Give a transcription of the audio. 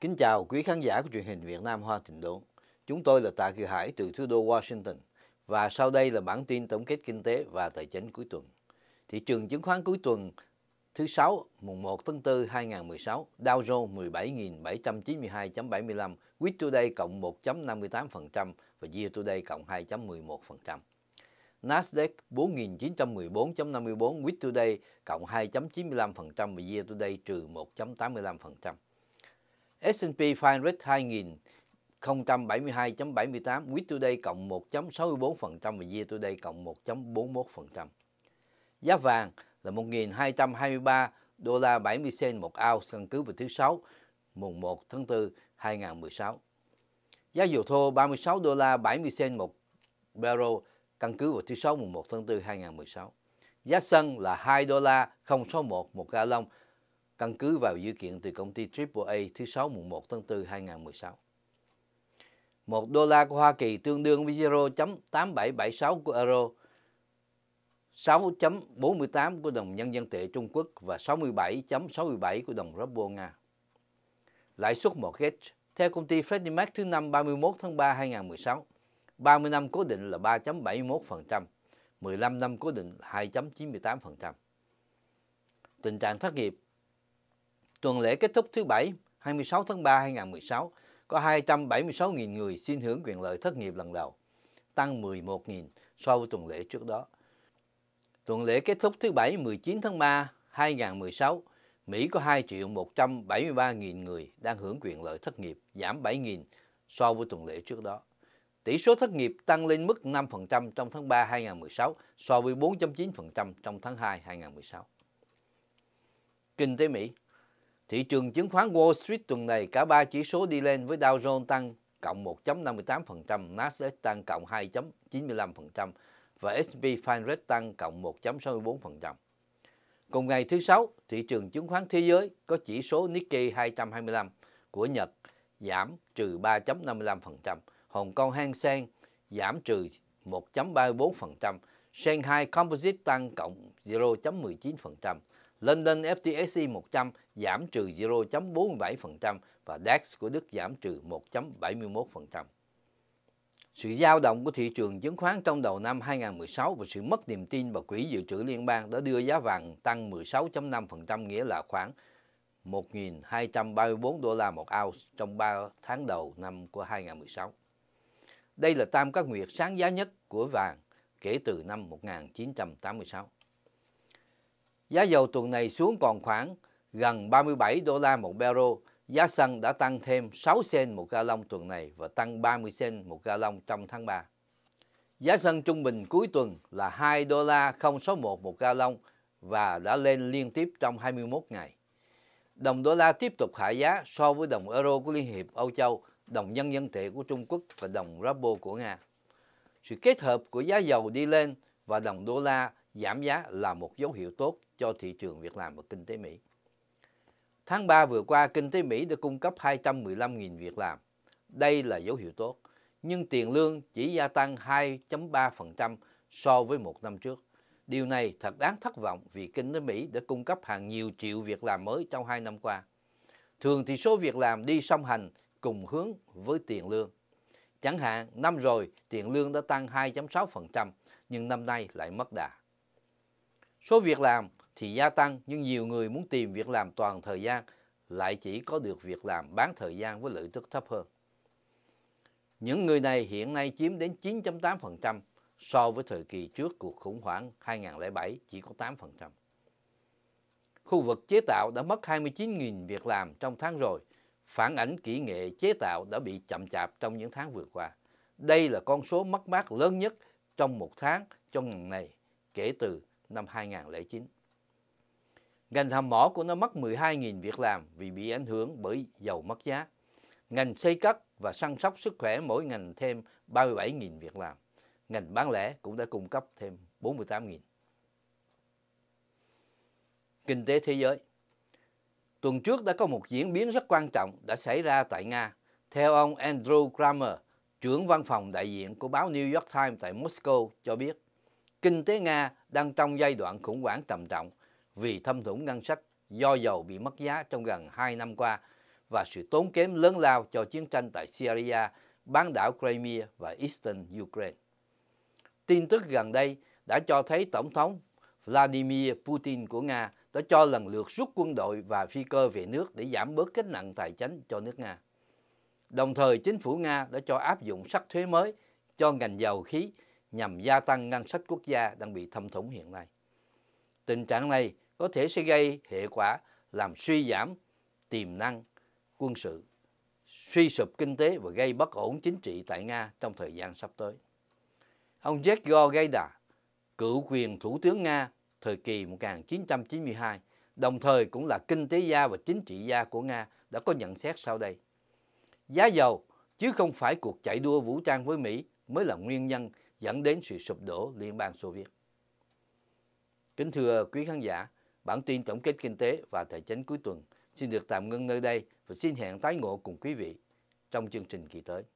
Kính chào quý khán giả của truyền hình Việt Nam Hoa Thịnh Đốn. Chúng tôi là Tạ Kỳ Hải từ thủ đô Washington và sau đây là bản tin tổng kết kinh tế và tài chính cuối tuần. Thị trường chứng khoán cuối tuần thứ sáu mùng 1 tháng 4 2016, Dow Jones 17.792.75, Week Today cộng 1.58% và Year Today cộng 2.11%. Nasdaq 4.914.54, Week Today cộng 2.95% và Year Today trừ 1.85%. S&P 500 2000 072.78, Week Today cộng 1.64% và Year Today cộng 1.41%. Giá vàng là 1.223 đô la 70 cent một ounce căn cứ vào thứ sáu mùng 1 tháng 4 2016. Giá dầu thô 36 đô la 70 cent một barrel căn cứ vào thứ sáu mùng 1 tháng 4 2016. Giá xăng là 2 đô la 061 một gallon căn cứ vào dữ kiện từ công ty AAA thứ Sáu mùng 1 tháng 4 2016. Một đô la của Hoa Kỳ tương đương với 0.8776 của euro, 6.48 của đồng nhân dân tệ Trung Quốc và 67.67 .67 của đồng ruble Nga. Lãi suất mortgage theo công ty Freddie Mac thứ năm 31 tháng 3 2016, 30 năm cố định là 3.71%, 15 năm cố định 2.98%. Tình trạng thất nghiệp Tuần lễ kết thúc thứ Bảy 26 tháng 3 2016 có 276.000 người xin hưởng quyền lợi thất nghiệp lần đầu, tăng 11.000 so với tuần lễ trước đó. Tuần lễ kết thúc thứ Bảy 19 tháng 3 2016, Mỹ có 2 triệu 173.000 người đang hưởng quyền lợi thất nghiệp, giảm 7.000 so với tuần lễ trước đó. Tỷ số thất nghiệp tăng lên mức 5% trong tháng 3 2016 so với 4.9% trong tháng 2 2016. Kinh tế Mỹ Thị trường chứng khoán Wall Street tuần này cả ba chỉ số đi lên với Dow Jones tăng cộng 1.58%, Nasdaq tăng cộng 2.95% và S&P 500 tăng cộng 1.64%. Cùng ngày thứ Sáu, thị trường chứng khoán thế giới có chỉ số Nikkei 225 của Nhật giảm trừ 3.55%, Hồng Kông Hang Seng giảm trừ 1.34%, Shanghai Composite tăng cộng 0.19%, London FTSE 100 giảm trừ 0.47% và DAX của Đức giảm trừ 1.71%. Sự dao động của thị trường chứng khoán trong đầu năm 2016 và sự mất niềm tin vào Quỹ Dự trữ Liên bang đã đưa giá vàng tăng 16.5% nghĩa là khoảng 1.234 đô la một ounce trong 3 tháng đầu năm của 2016. Đây là tam các nguyệt sáng giá nhất của vàng kể từ năm 1986. Giá dầu tuần này xuống còn khoảng gần 37 đô la một barrel. Giá xăng đã tăng thêm 6 sen một ga lông tuần này và tăng 30 sen một ga lông trong tháng 3. Giá xăng trung bình cuối tuần là 2 đô la 061 một ga lông và đã lên liên tiếp trong 21 ngày. Đồng đô la tiếp tục hạ giá so với đồng euro của Liên hiệp Âu Châu, đồng nhân dân tệ của Trung Quốc và đồng ruble của Nga. Sự kết hợp của giá dầu đi lên và đồng đô la giảm giá là một dấu hiệu tốt cho thị trường việc làm và kinh tế Mỹ. Tháng 3 vừa qua, kinh tế Mỹ đã cung cấp 215.000 việc làm. Đây là dấu hiệu tốt, nhưng tiền lương chỉ gia tăng 2.3% so với một năm trước. Điều này thật đáng thất vọng vì kinh tế Mỹ đã cung cấp hàng nhiều triệu việc làm mới trong hai năm qua. Thường thì số việc làm đi song hành cùng hướng với tiền lương. Chẳng hạn, năm rồi tiền lương đã tăng 2.6%, nhưng năm nay lại mất đà. Số việc làm thì gia tăng nhưng nhiều người muốn tìm việc làm toàn thời gian lại chỉ có được việc làm bán thời gian với lợi tức thấp hơn. Những người này hiện nay chiếm đến 9.8% so với thời kỳ trước cuộc khủng hoảng 2007 chỉ có 8%. Khu vực chế tạo đã mất 29.000 việc làm trong tháng rồi, phản ảnh kỹ nghệ chế tạo đã bị chậm chạp trong những tháng vừa qua. Đây là con số mất mát lớn nhất trong một tháng trong ngành này kể từ năm 2009. Ngành hầm mỏ của nó mất 12.000 việc làm vì bị ảnh hưởng bởi dầu mất giá. Ngành xây cất và săn sóc sức khỏe mỗi ngành thêm 37.000 việc làm. Ngành bán lẻ cũng đã cung cấp thêm 48.000. Kinh tế thế giới Tuần trước đã có một diễn biến rất quan trọng đã xảy ra tại Nga. Theo ông Andrew Kramer, trưởng văn phòng đại diện của báo New York Times tại Moscow cho biết, kinh tế Nga đang trong giai đoạn khủng hoảng trầm trọng vì thâm thủng ngân sách do dầu bị mất giá trong gần 2 năm qua và sự tốn kém lớn lao cho chiến tranh tại Syria, bán đảo Crimea và Eastern Ukraine. Tin tức gần đây đã cho thấy Tổng thống Vladimir Putin của Nga đã cho lần lượt rút quân đội và phi cơ về nước để giảm bớt gánh nặng tài chính cho nước Nga. Đồng thời, chính phủ Nga đã cho áp dụng sắc thuế mới cho ngành dầu khí nhằm gia tăng ngân sách quốc gia đang bị thâm thủng hiện nay. Tình trạng này có thể sẽ gây hệ quả làm suy giảm tiềm năng quân sự, suy sụp kinh tế và gây bất ổn chính trị tại Nga trong thời gian sắp tới. Ông Yegor Gaida, cựu quyền thủ tướng Nga thời kỳ 1992, đồng thời cũng là kinh tế gia và chính trị gia của Nga đã có nhận xét sau đây. Giá dầu chứ không phải cuộc chạy đua vũ trang với Mỹ mới là nguyên nhân dẫn đến sự sụp đổ Liên bang Xô Viết. Kính thưa quý khán giả, Bản tin tổng kết kinh tế và tài chính cuối tuần xin được tạm ngưng nơi đây và xin hẹn tái ngộ cùng quý vị trong chương trình kỳ tới.